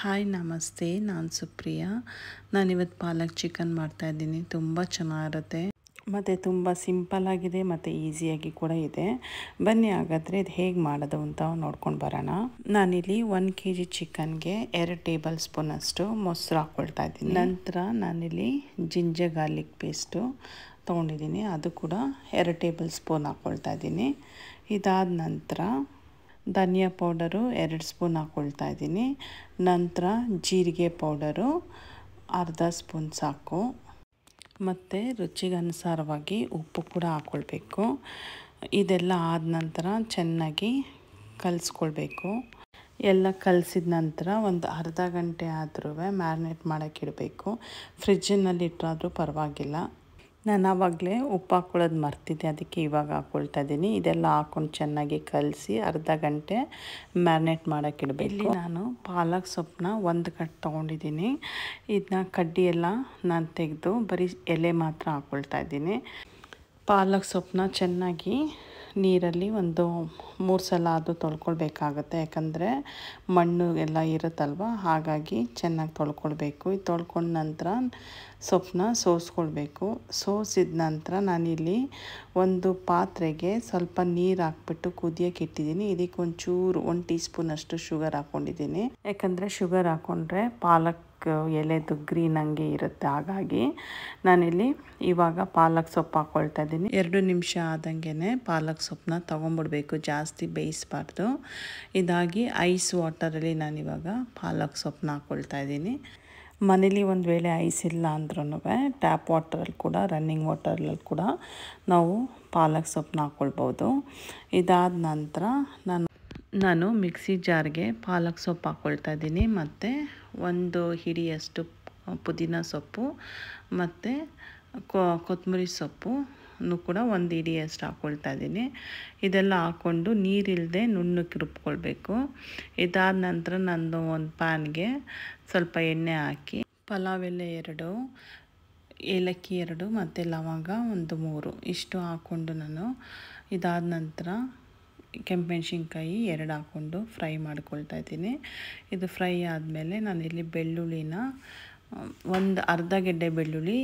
hi ನಮಸ್ತೆ ನಾನು ಸುಪ್ರಿಯಾ ನಾನಿವತ್ತು ಪಾಲಕ್ ಚಿಕನ್ ಮಾಡ್ತಾಯಿದ್ದೀನಿ ತುಂಬ ಚೆನ್ನಾಗಿರುತ್ತೆ ಮತ್ತು ತುಂಬ ಸಿಂಪಲ್ಲಾಗಿದೆ ಮತ್ತು ಈಸಿಯಾಗಿ ಕೂಡ ಇದೆ ಬನ್ನಿ ಹಾಗಾದರೆ ಇದು ಹೇಗೆ ಮಾಡೋದು ಅಂತ ನೋಡ್ಕೊಂಡು ಬರೋಣ ನಾನಿಲ್ಲಿ ಒನ್ ಕೆ ಜಿ ಚಿಕನ್ಗೆ ಎರಡು ಟೇಬಲ್ ಸ್ಪೂನ್ ಅಷ್ಟು ಮೊಸರು ಹಾಕ್ಕೊಳ್ತಾ ಇದ್ದೀನಿ ನಂತರ ನಾನಿಲ್ಲಿ ಜಿಂಜರ್ ಗಾರ್ಲಿಕ್ ಪೇಸ್ಟು ತೊಗೊಂಡಿದ್ದೀನಿ ಅದು ಕೂಡ ಎರಡು ಟೇಬಲ್ ಸ್ಪೂನ್ ಹಾಕ್ಕೊಳ್ತಾ ಇದ್ದೀನಿ ಇದಾದ ನಂತರ ಧನಿಯಾ ಪೌಡರು ಎರಡು ಸ್ಪೂನ್ ಹಾಕ್ಕೊಳ್ತಾ ಇದ್ದೀನಿ ನಂತರ ಜೀರಿಗೆ ಪೌಡರು ಅರ್ಧ ಸ್ಪೂನ್ ಸಾಕು ಮತ್ತು ರುಚಿಗೆ ಅನುಸಾರವಾಗಿ ಉಪ್ಪು ಕೂಡ ಹಾಕ್ಕೊಳ್ಬೇಕು ಇದೆಲ್ಲ ಆದ ನಂತರ ಚೆನ್ನಾಗಿ ಕಲಿಸ್ಕೊಳ್ಬೇಕು ಎಲ್ಲ ಕಲಸಿದ ನಂತರ ಒಂದು ಅರ್ಧ ಗಂಟೆ ಆದ್ರೂ ಮ್ಯಾರಿನೇಟ್ ಮಾಡೋಕ್ಕಿಡಬೇಕು ಫ್ರಿಜ್ಜಿನಲ್ಲಿ ಇಟ್ಟಾದರೂ ಪರವಾಗಿಲ್ಲ ನಾನು ಆವಾಗಲೇ ಉಪ್ಪು ಹಾಕ್ಕೊಳ್ಳೋದು ಮರ್ತಿದ್ದೆ ಅದಕ್ಕೆ ಇವಾಗ ಹಾಕ್ಕೊಳ್ತಾ ಇದ್ದೀನಿ ಇದೆಲ್ಲ ಹಾಕ್ಕೊಂಡು ಚೆನ್ನಾಗಿ ಕಲಸಿ ಅರ್ಧ ಗಂಟೆ ಮ್ಯಾರಿನೇಟ್ ಮಾಡೋಕ್ಕಿಡಬೇಕು ಇಲ್ಲಿ ನಾನು ಪಾಲಕ್ ಸೊಪ್ಪನ್ನ ಒಂದು ಕಟ್ ತೊಗೊಂಡಿದ್ದೀನಿ ಇದನ್ನ ಕಡ್ಡಿ ನಾನು ತೆಗೆದು ಬರೀ ಎಲೆ ಮಾತ್ರ ಹಾಕ್ಕೊಳ್ತಾ ಇದ್ದೀನಿ ಪಾಲಕ್ ಸೊಪ್ಪನ್ನ ಚೆನ್ನಾಗಿ ನೀರಲ್ಲಿ ಒಂದು ಮೂರು ಸಲ ಅದು ತೊಳ್ಕೊಳ್ಬೇಕಾಗುತ್ತೆ ಯಾಕಂದರೆ ಮಣ್ಣು ಎಲ್ಲ ಇರುತ್ತಲ್ವ ಹಾಗಾಗಿ ಚೆನ್ನಾಗಿ ತೊಳ್ಕೊಳ್ಬೇಕು ಇದು ತೊಳ್ಕೊಂಡ ನಂತರ ಸೊಪ್ಪನ್ನ ಸೋಸ್ಕೊಳ್ಬೇಕು ಸೋಸಿದ ನಂತರ ನಾನಿಲ್ಲಿ ಒಂದು ಪಾತ್ರೆಗೆ ಸ್ವಲ್ಪ ನೀರು ಹಾಕ್ಬಿಟ್ಟು ಕುದಿಯೋಕೆ ಇಟ್ಟಿದ್ದೀನಿ ಇದಕ್ಕೆ ಒಂಚೂರು ಒಂದು ಟೀ ಸ್ಪೂನಷ್ಟು ಶುಗರ್ ಹಾಕ್ಕೊಂಡಿದ್ದೀನಿ ಯಾಕಂದರೆ ಶುಗರ್ ಹಾಕ್ಕೊಂಡ್ರೆ ಪಾಲಕ್ ಎಲೆ ಗ್ರೀನ್ ನಂಗೆ ಇರುತ್ತೆ ಹಾಗಾಗಿ ನಾನಿಲ್ಲಿ ಇವಾಗ ಪಾಲಕ್ ಸೊಪ್ಪು ಹಾಕ್ಕೊಳ್ತಾ ಇದ್ದೀನಿ ಎರಡು ನಿಮಿಷ ಆದಂಗೆ ಪಾಲಕ್ ಸೊಪ್ಪನ್ನ ತೊಗೊಂಬಿಡ್ಬೇಕು ಜಾಸ್ತಿ ಬೇಯಿಸ್ಬಾರ್ದು ಇದಾಗಿ ಐಸ್ ವಾಟರಲ್ಲಿ ನಾನಿವಾಗ ಪಾಲಕ್ ಸೊಪ್ಪನ್ನ ಹಾಕ್ಕೊಳ್ತಾ ಇದ್ದೀನಿ ಮನೇಲಿ ಒಂದು ವೇಳೆ ಐಸ್ ಇಲ್ಲ ಅಂದ್ರೂ ಟ್ಯಾಪ್ ವಾಟರಲ್ಲಿ ಕೂಡ ರನ್ನಿಂಗ್ ವಾಟರಲ್ಲಿ ಕೂಡ ನಾವು ಪಾಲಕ್ ಸೊಪ್ಪನ್ನ ಹಾಕ್ಕೊಳ್ಬೋದು ಇದಾದ ನಂತರ ನಾನು ನಾನು ಮಿಕ್ಸಿ ಜಾರ್ಗೆ ಪಾಲಕ್ ಸೊಪ್ಪು ಹಾಕ್ಕೊಳ್ತಾ ಇದ್ದೀನಿ ಮತ್ತು ಒಂದು ಹಿಡಿಯಷ್ಟು ಪುದೀನ ಸೊಪ್ಪು ಮತ್ತು ಕೊತ್ತಂಬರಿ ಸೊಪ್ಪು ಕೂಡ ಒಂದು ಹಿಡಿಯಷ್ಟು ಹಾಕ್ಕೊಳ್ತಾ ಇದ್ದೀನಿ ಇದೆಲ್ಲ ಹಾಕ್ಕೊಂಡು ನೀರಿಲ್ಲದೆ ನುಣ್ಣಕ್ಕೆ ರುಬ್ಕೊಳ್ಬೇಕು ಇದಾದ ನಂತರ ನಾನು ಒಂದು ಪ್ಯಾನ್ಗೆ ಸ್ವಲ್ಪ ಎಣ್ಣೆ ಹಾಕಿ ಪಲಾವ್ ಎಲೆ ಎರಡು ಏಲಕ್ಕಿ ಎರಡು ಮತ್ತು ಲವಂಗ ಒಂದು ಮೂರು ಇಷ್ಟು ಹಾಕ್ಕೊಂಡು ನಾನು ಇದಾದ ನಂತರ ಕೆಂಪೆಣ್ಸಿನ್ಕಾಯಿ ಎರಡು ಹಾಕ್ಕೊಂಡು ಫ್ರೈ ಮಾಡ್ಕೊಳ್ತಾ ಇದ್ದೀನಿ ಇದು ಫ್ರೈ ಆದಮೇಲೆ ನಾನಿಲ್ಲಿ ಬೆಳ್ಳುಳ್ಳಿನ ಒಂದು ಅರ್ಧ ಗೆಡ್ಡೆ ಬೆಳ್ಳುಳ್ಳಿ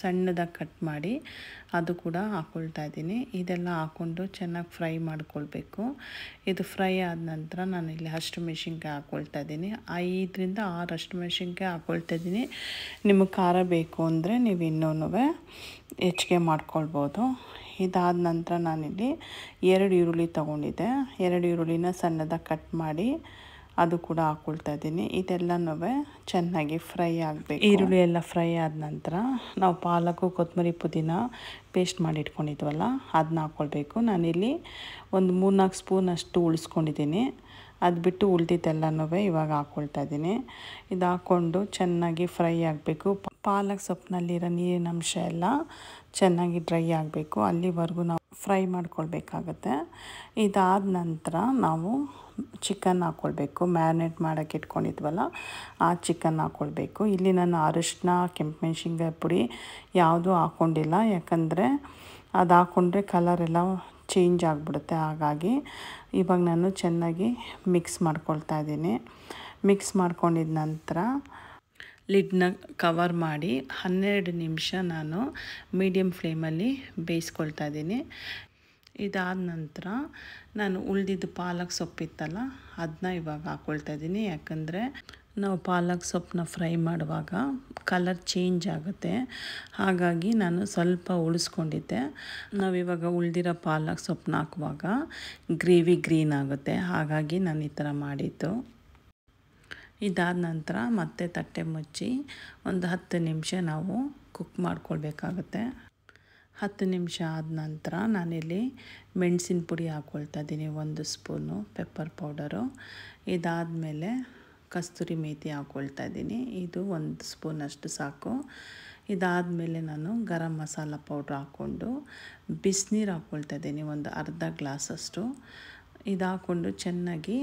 ಸಣ್ಣದಾಗಿ ಕಟ್ ಮಾಡಿ ಅದು ಕೂಡ ಹಾಕ್ಕೊಳ್ತಾ ಇದ್ದೀನಿ ಇದೆಲ್ಲ ಹಾಕ್ಕೊಂಡು ಚೆನ್ನಾಗಿ ಫ್ರೈ ಮಾಡ್ಕೊಳ್ಬೇಕು ಇದು ಫ್ರೈ ಆದ ನಂತರ ನಾನಿಲ್ಲಿ ಹಸಿರು ಮೆಣಸಿನ್ಕಾಯಿ ಹಾಕ್ಕೊಳ್ತಾ ಇದ್ದೀನಿ ಐದರಿಂದ ಆರು ಹಸಿರು ಮೆಣಸಿನ್ಕಾಯಿ ಹಾಕ್ಕೊಳ್ತಾ ಇದ್ದೀನಿ ನಿಮಗೆ ಖಾರ ಬೇಕು ಅಂದರೆ ನೀವು ಇನ್ನೂ ಹೆಚ್ಚಿಗೆ ಮಾಡ್ಕೊಳ್ಬೋದು ಇದಾದ ನಂತರ ನಾನಿಲ್ಲಿ ಎರಡು ಈರುಳ್ಳಿ ತೊಗೊಂಡಿದ್ದೆ ಎರಡು ಈರುಳ್ಳಿನ ಸಣ್ಣದಾಗಿ ಕಟ್ ಮಾಡಿ ಅದು ಕೂಡ ಹಾಕೊಳ್ತಾ ಇದ್ದೀನಿ ಇದೆಲ್ಲನೂ ಚೆನ್ನಾಗಿ ಫ್ರೈ ಆಗಬೇಕು ಈರುಳ್ಳಿ ಎಲ್ಲ ಫ್ರೈ ಆದ ನಂತರ ನಾವು ಪಾಲಕು ಕೊತ್ತಂಬರಿ ಪುದೀನ ಪೇಸ್ಟ್ ಮಾಡಿ ಇಟ್ಕೊಂಡಿದ್ವಲ್ಲ ಅದನ್ನ ಹಾಕ್ಕೊಳ್ಬೇಕು ನಾನಿಲ್ಲಿ ಒಂದು ಮೂರ್ನಾಲ್ಕು ಸ್ಪೂನ್ ಅಷ್ಟು ಉಳಿಸ್ಕೊಂಡಿದ್ದೀನಿ ಅದು ಬಿಟ್ಟು ಉಳ್ದಿದ್ದೆಲ್ಲನೂ ಇವಾಗ ಹಾಕ್ಕೊಳ್ತಾ ಇದ್ದೀನಿ ಇದು ಹಾಕ್ಕೊಂಡು ಚೆನ್ನಾಗಿ ಫ್ರೈ ಆಗಬೇಕು ಪಾಲಕ್ ಸೊಪ್ಪಿನಲ್ಲಿರೋ ನೀರಿನ ಅಂಶ ಎಲ್ಲ ಚೆನ್ನಾಗಿ ಡ್ರೈ ಆಗಬೇಕು ಅಲ್ಲಿವರೆಗೂ ನಾವು ಫ್ರೈ ಮಾಡ್ಕೊಳ್ಬೇಕಾಗತ್ತೆ ಇದಾದ ನಂತರ ನಾವು ಚಿಕನ್ ಹಾಕ್ಕೊಳ್ಬೇಕು ಮ್ಯಾರಿನೇಟ್ ಮಾಡೋಕ್ಕೆ ಇಟ್ಕೊಂಡಿದ್ವಲ್ಲ ಆ ಚಿಕನ್ ಹಾಕ್ಕೊಳ್ಬೇಕು ಇಲ್ಲಿ ನಾನು ಅರಿಶಿನ ಕೆಂಪು ಪುಡಿ ಯಾವುದೂ ಹಾಕ್ಕೊಂಡಿಲ್ಲ ಯಾಕಂದರೆ ಅದು ಹಾಕ್ಕೊಂಡ್ರೆ ಕಲರೆಲ್ಲ ಚೇಂಜ್ ಆಗಿಬಿಡುತ್ತೆ ಹಾಗಾಗಿ ಇವಾಗ ನಾನು ಚೆನ್ನಾಗಿ ಮಿಕ್ಸ್ ಮಾಡ್ಕೊಳ್ತಾ ಇದ್ದೀನಿ ಮಿಕ್ಸ್ ಮಾಡ್ಕೊಂಡಿದ ನಂತರ ಲಿಡ್ನ ಕವರ್ ಮಾಡಿ ಹನ್ನೆರಡು ನಿಮಿಷ ನಾನು ಮೀಡಿಯಮ್ ಫ್ಲೇಮಲ್ಲಿ ಬೇಯಿಸ್ಕೊಳ್ತಾ ಇದ್ದೀನಿ ಇದಾದ ನಂತರ ನಾನು ಉಳಿದಿದ್ದು ಪಾಲಕ್ ಸೊಪ್ಪಿತ್ತಲ್ಲ ಅದನ್ನ ಇವಾಗ ಹಾಕ್ಕೊಳ್ತಾ ಇದ್ದೀನಿ ಯಾಕಂದರೆ ನಾವು ಪಾಲಕ್ ಸೊಪ್ಪನ್ನ ಫ್ರೈ ಮಾಡುವಾಗ ಕಲರ್ ಚೇಂಜ್ ಆಗುತ್ತೆ ಹಾಗಾಗಿ ನಾನು ಸ್ವಲ್ಪ ಉಳಿಸ್ಕೊಂಡಿದ್ದೆ ನಾವಿವಾಗ ಉಳಿದಿರೋ ಪಾಲಕ್ ಸೊಪ್ಪನ್ನ ಹಾಕುವಾಗ ಗ್ರೇವಿ ಗ್ರೀನ್ ಆಗುತ್ತೆ ಹಾಗಾಗಿ ನಾನು ಈ ಥರ ಮಾಡಿದ್ದು ಇದಾದ ನಂತರ ಮತ್ತೆ ತಟ್ಟೆ ಮುಚ್ಚಿ ಒಂದು ಹತ್ತು ನಿಮಿಷ ನಾವು ಕುಕ್ ಮಾಡ್ಕೊಳ್ಬೇಕಾಗುತ್ತೆ ಹತ್ತು ನಿಮಿಷ ಆದ ನಂತರ ನಾನಿಲ್ಲಿ ಮೆಣಸಿನ ಪುಡಿ ಹಾಕ್ಕೊಳ್ತಾ ಇದ್ದೀನಿ ಒಂದು ಸ್ಪೂನು ಪೆಪ್ಪರ್ ಪೌಡರು ಇದಾದ ಮೇಲೆ ಕಸ್ತೂರಿ ಮೇಥಿ ಹಾಕ್ಕೊಳ್ತಾ ಇದ್ದೀನಿ ಇದು ಒಂದು ಅಷ್ಟು ಸಾಕು ಇದಾದ ಮೇಲೆ ನಾನು ಗರಂ ಮಸಾಲ ಪೌಡ್ರ್ ಹಾಕ್ಕೊಂಡು ಬಿಸಿನೀರು ಹಾಕ್ಕೊಳ್ತಾ ಇದ್ದೀನಿ ಒಂದು ಅರ್ಧ ಗ್ಲಾಸಷ್ಟು ಇದಾಕೊಂಡು ಚೆನ್ನಾಗಿ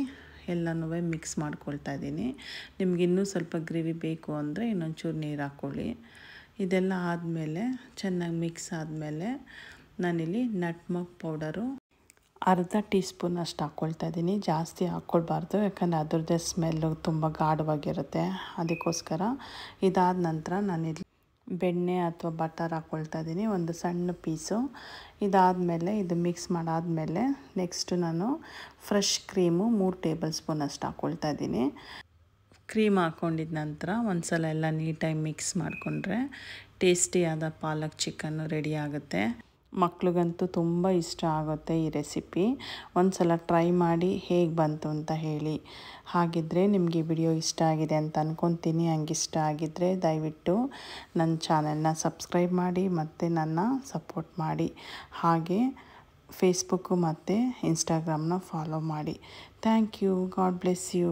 ಎಲ್ಲನೂ ಮಿಕ್ಸ್ ಮಾಡ್ಕೊಳ್ತಾ ಇದ್ದೀನಿ ನಿಮ್ಗೆ ಸ್ವಲ್ಪ ಗ್ರೇವಿ ಬೇಕು ಅಂದರೆ ಇನ್ನೊಂಚೂರು ನೀರು ಹಾಕ್ಕೊಳ್ಳಿ ಇದೆಲ್ಲ ಆದಮೇಲೆ ಚೆನ್ನಾಗಿ ಮಿಕ್ಸ್ ಆದಮೇಲೆ ನಾನಿಲ್ಲಿ ನಟ್ಮಗ್ ಪೌಡರು ಅರ್ಧ ಟೀ ಸ್ಪೂನ್ ಅಷ್ಟು ಹಾಕ್ಕೊಳ್ತಾ ಇದ್ದೀನಿ ಜಾಸ್ತಿ ಹಾಕ್ಕೊಳ್ಬಾರ್ದು ಯಾಕಂದರೆ ಅದ್ರದ್ದೇ ಸ್ಮೆಲ್ಲು ತುಂಬ ಗಾಢವಾಗಿರುತ್ತೆ ಅದಕ್ಕೋಸ್ಕರ ಇದಾದ ನಂತರ ನಾನಿಲ್ಲಿ ಬೆಣ್ಣೆ ಅಥವಾ ಬಟರ್ ಹಾಕ್ಕೊಳ್ತಾ ಇದ್ದೀನಿ ಒಂದು ಸಣ್ಣ ಪೀಸು ಇದಾದಮೇಲೆ ಇದು ಮಿಕ್ಸ್ ಮಾಡಾದಮೇಲೆ ನೆಕ್ಸ್ಟು ನಾನು ಫ್ರೆಶ್ ಕ್ರೀಮು ಮೂರು ಟೇಬಲ್ ಸ್ಪೂನ್ ಅಷ್ಟು ಹಾಕ್ಕೊಳ್ತಾ ಇದ್ದೀನಿ ಕ್ರೀಮ್ ಹಾಕ್ಕೊಂಡಿದ ನಂತರ ಒಂದು ಸಲ ಎಲ್ಲ ನೀಟಾಗಿ ಮಿಕ್ಸ್ ಮಾಡಿಕೊಂಡ್ರೆ ಟೇಸ್ಟಿಯಾದ ಪಾಲಕ್ ಚಿಕನ್ನು ರೆಡಿ ಆಗುತ್ತೆ ಮಕ್ಳಿಗಂತೂ ತುಂಬ ಇಷ್ಟ ಆಗುತ್ತೆ ಈ ರೆಸಿಪಿ ಒಂದು ಸಲ ಟ್ರೈ ಮಾಡಿ ಹೇಗೆ ಬಂತು ಅಂತ ಹೇಳಿ ಹಾಗಿದ್ದರೆ ನಿಮಗೆ ವಿಡಿಯೋ ಇಷ್ಟ ಆಗಿದೆ ಅಂತ ಅಂದ್ಕೊತೀನಿ ಹಂಗೆ ಇಷ್ಟ ಆಗಿದ್ದರೆ ದಯವಿಟ್ಟು ನನ್ನ ಚಾನೆಲ್ನ ಸಬ್ಸ್ಕ್ರೈಬ್ ಮಾಡಿ ಮತ್ತು ನನ್ನ ಸಪೋರ್ಟ್ ಮಾಡಿ ಹಾಗೆ ಫೇಸ್ಬುಕ್ಕು ಮತ್ತು ಇನ್ಸ್ಟಾಗ್ರಾಮ್ನ ಫಾಲೋ ಮಾಡಿ thank you God bless you